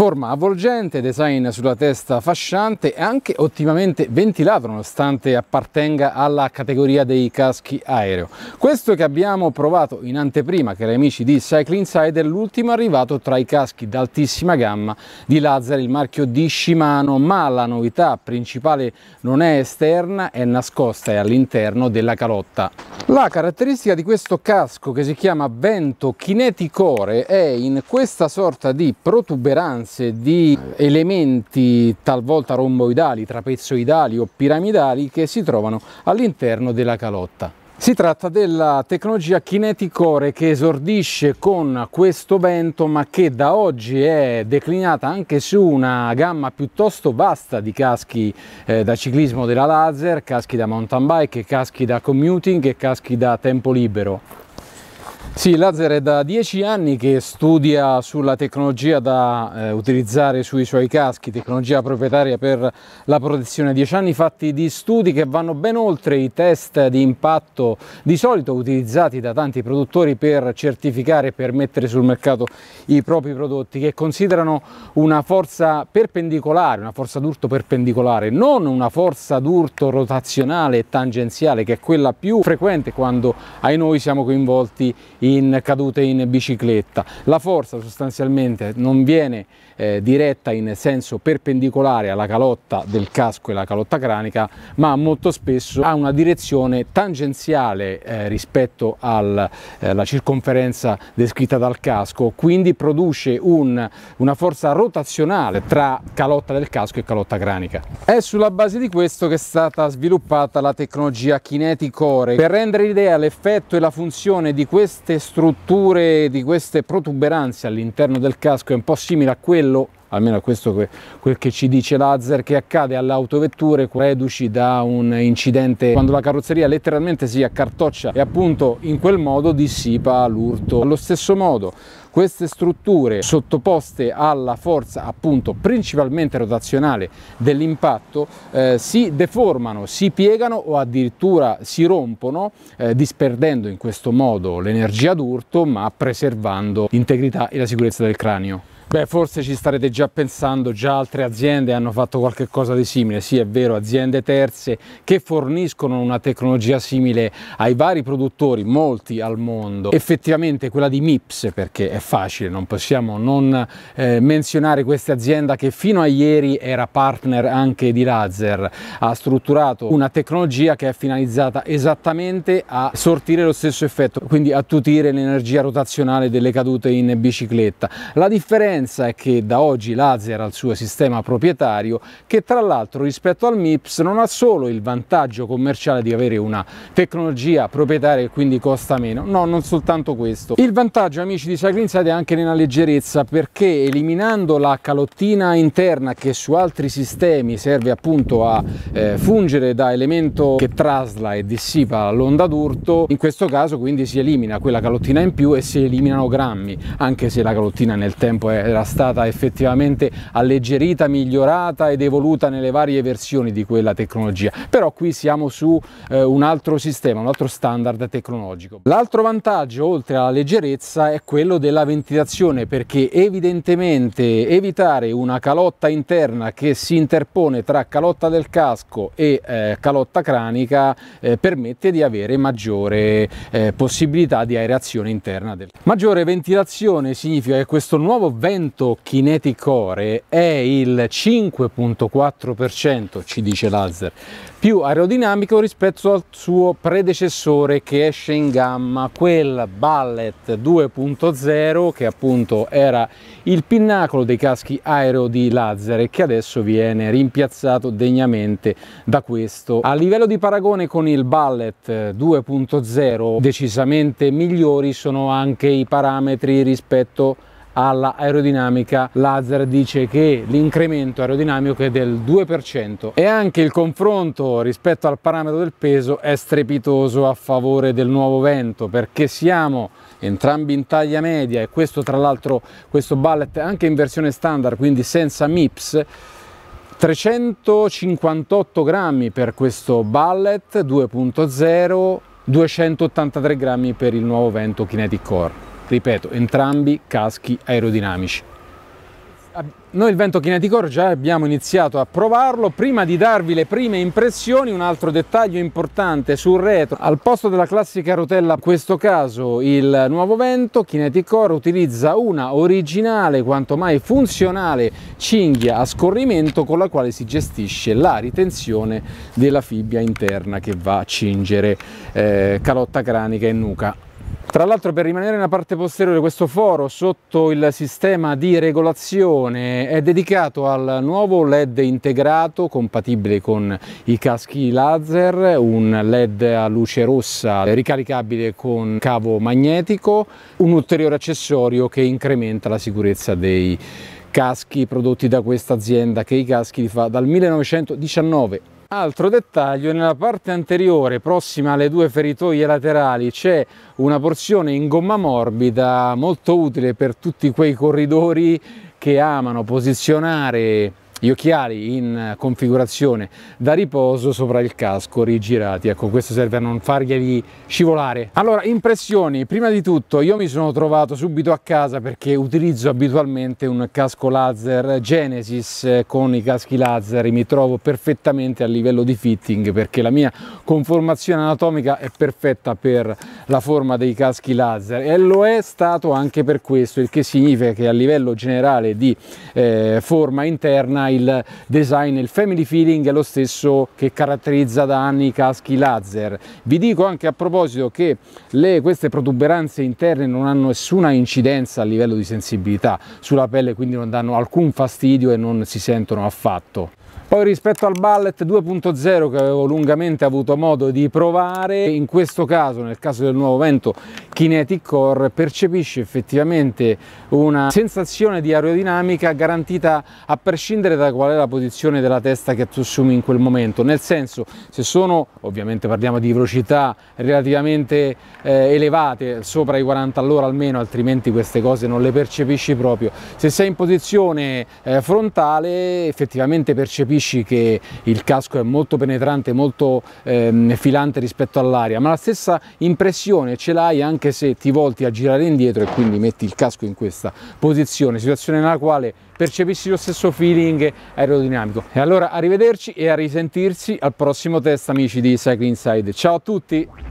Forma avvolgente, design sulla testa fasciante e anche ottimamente ventilato nonostante appartenga alla categoria dei caschi aereo. Questo che abbiamo provato in anteprima, cari amici di Cycle Insider, l'ultimo arrivato tra i caschi d'altissima gamma di Lazar, il marchio di Shimano, ma la novità principale non è esterna, è nascosta e all'interno della calotta. La caratteristica di questo casco che si chiama Vento kineticore è in questa sorta di protuberanza presenze di elementi talvolta romboidali, trapezoidali o piramidali che si trovano all'interno della calotta. Si tratta della tecnologia Kineticore che esordisce con questo vento ma che da oggi è declinata anche su una gamma piuttosto vasta di caschi eh, da ciclismo della laser, caschi da mountain bike, caschi da commuting e caschi da tempo libero. Sì, Lazer è da dieci anni che studia sulla tecnologia da eh, utilizzare sui suoi caschi, tecnologia proprietaria per la protezione. Dieci anni fatti di studi che vanno ben oltre i test di impatto di solito utilizzati da tanti produttori per certificare e per mettere sul mercato i propri prodotti, che considerano una forza perpendicolare, una forza d'urto perpendicolare, non una forza d'urto rotazionale e tangenziale, che è quella più frequente quando ai noi siamo coinvolti in cadute in bicicletta. La forza sostanzialmente non viene eh, diretta in senso perpendicolare alla calotta del casco e alla calotta cranica, ma molto spesso ha una direzione tangenziale eh, rispetto alla eh, circonferenza descritta dal casco, quindi produce un, una forza rotazionale tra calotta del casco e calotta cranica. È sulla base di questo che è stata sviluppata la tecnologia Kinetic Kineticore per rendere idea l'effetto e la funzione di queste queste strutture, di queste protuberanze all'interno del casco è un po' simile a quello, almeno a questo che, quel che ci dice Lazer, che accade alle autovetture reduci da un incidente quando la carrozzeria letteralmente si accartoccia e appunto in quel modo dissipa l'urto. Allo stesso modo queste strutture sottoposte alla forza appunto principalmente rotazionale dell'impatto eh, si deformano, si piegano o addirittura si rompono eh, disperdendo in questo modo l'energia d'urto ma preservando l'integrità e la sicurezza del cranio. Beh, forse ci starete già pensando, già altre aziende hanno fatto qualcosa di simile, sì è vero, aziende terze che forniscono una tecnologia simile ai vari produttori, molti al mondo. Effettivamente quella di MIPS, perché è facile, non possiamo non eh, menzionare questa azienda che fino a ieri era partner anche di Lazer, ha strutturato una tecnologia che è finalizzata esattamente a sortire lo stesso effetto, quindi attutire l'energia rotazionale delle cadute in bicicletta. La differenza differenza che da oggi l'Azer ha il suo sistema proprietario che tra l'altro rispetto al MIPS non ha solo il vantaggio commerciale di avere una tecnologia proprietaria che quindi costa meno, no non soltanto questo. Il vantaggio amici di Cycling Inside è anche nella leggerezza perché eliminando la calottina interna che su altri sistemi serve appunto a eh, fungere da elemento che trasla e dissipa l'onda d'urto, in questo caso quindi si elimina quella calottina in più e si eliminano grammi, anche se la calottina nel tempo è era stata effettivamente alleggerita, migliorata ed evoluta nelle varie versioni di quella tecnologia, però qui siamo su eh, un altro sistema, un altro standard tecnologico. L'altro vantaggio, oltre alla leggerezza, è quello della ventilazione, perché evidentemente evitare una calotta interna che si interpone tra calotta del casco e eh, calotta cranica eh, permette di avere maggiore eh, possibilità di aerazione interna. Del... Maggiore ventilazione significa che questo nuovo ventilatore rendimento kinetic core è il 5.4%, ci dice Lazer, più aerodinamico rispetto al suo predecessore che esce in gamma, quel Ballet 2.0 che appunto era il pinnacolo dei caschi aereo di Lazer e che adesso viene rimpiazzato degnamente da questo. A livello di paragone con il Ballet 2.0 decisamente migliori sono anche i parametri rispetto a all'aerodinamica, Lazer dice che l'incremento aerodinamico è del 2% e anche il confronto rispetto al parametro del peso è strepitoso a favore del nuovo vento perché siamo entrambi in taglia media e questo tra l'altro questo ballet anche in versione standard quindi senza MIPS 358 grammi per questo ballet 2.0 283 grammi per il nuovo vento Kinetic Core ripeto, entrambi caschi aerodinamici. Noi il vento Kineticore già abbiamo iniziato a provarlo, prima di darvi le prime impressioni un altro dettaglio importante sul retro, al posto della classica rotella, in questo caso il nuovo vento Kineticore utilizza una originale quanto mai funzionale cinghia a scorrimento con la quale si gestisce la ritenzione della fibbia interna che va a cingere eh, calotta cranica e nuca tra l'altro per rimanere nella parte posteriore questo foro sotto il sistema di regolazione è dedicato al nuovo LED integrato compatibile con i caschi laser, un LED a luce rossa ricaricabile con cavo magnetico, un ulteriore accessorio che incrementa la sicurezza dei caschi prodotti da questa azienda che i caschi li fa dal 1919 Altro dettaglio, nella parte anteriore, prossima alle due feritoie laterali, c'è una porzione in gomma morbida molto utile per tutti quei corridori che amano posizionare gli occhiali in configurazione da riposo sopra il casco rigirati ecco questo serve a non farglieli scivolare allora impressioni prima di tutto io mi sono trovato subito a casa perché utilizzo abitualmente un casco laser Genesis con i caschi laser mi trovo perfettamente a livello di fitting perché la mia conformazione anatomica è perfetta per la forma dei caschi laser e lo è stato anche per questo il che significa che a livello generale di eh, forma interna il design, il family feeling è lo stesso che caratterizza da anni i caschi laser. Vi dico anche a proposito che le, queste protuberanze interne non hanno nessuna incidenza a livello di sensibilità sulla pelle, quindi non danno alcun fastidio e non si sentono affatto. Poi rispetto al Ballet 2.0 che avevo lungamente avuto modo di provare, in questo caso, nel caso del nuovo vento Kinetic Core, percepisce effettivamente una sensazione di aerodinamica garantita a prescindere da qual è la posizione della testa che tu assumi in quel momento. Nel senso, se sono, ovviamente parliamo di velocità relativamente eh, elevate, sopra i 40 all'ora almeno, altrimenti queste cose non le percepisci proprio. Se sei in posizione eh, frontale, effettivamente percepisci capisci che il casco è molto penetrante, molto ehm, filante rispetto all'aria, ma la stessa impressione ce l'hai anche se ti volti a girare indietro e quindi metti il casco in questa posizione, situazione nella quale percepisci lo stesso feeling aerodinamico. E allora arrivederci e a risentirsi al prossimo test amici di Cycle Inside. Ciao a tutti!